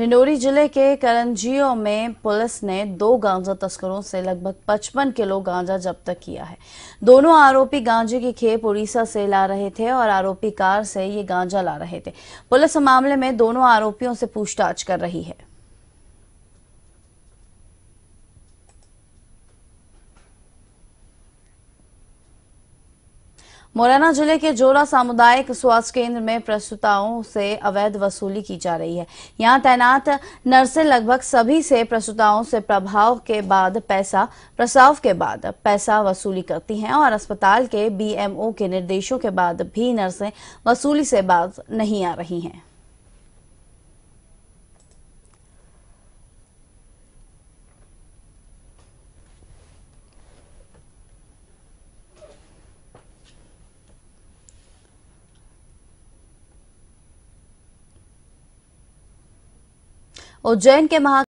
डिंडोरी जिले के करंजियो में पुलिस ने दो गांजा तस्करों से लगभग 55 किलो गांजा जब्त किया है दोनों आरोपी गांजे की खेप उड़ीसा से ला रहे थे और आरोपी कार से ये गांजा ला रहे थे पुलिस मामले में दोनों आरोपियों से पूछताछ कर रही है मुरैना जिले के जोरा सामुदायिक स्वास्थ्य केंद्र में प्रसूताओं से अवैध वसूली की जा रही है यहां तैनात नर्सें लगभग सभी से प्रसूताओं से प्रभाव के बाद पैसा प्रसाव के बाद पैसा वसूली करती हैं और अस्पताल के बीएमओ के निर्देशों के बाद भी नर्सें वसूली से बाज नहीं आ रही हैं उज्जैन के महा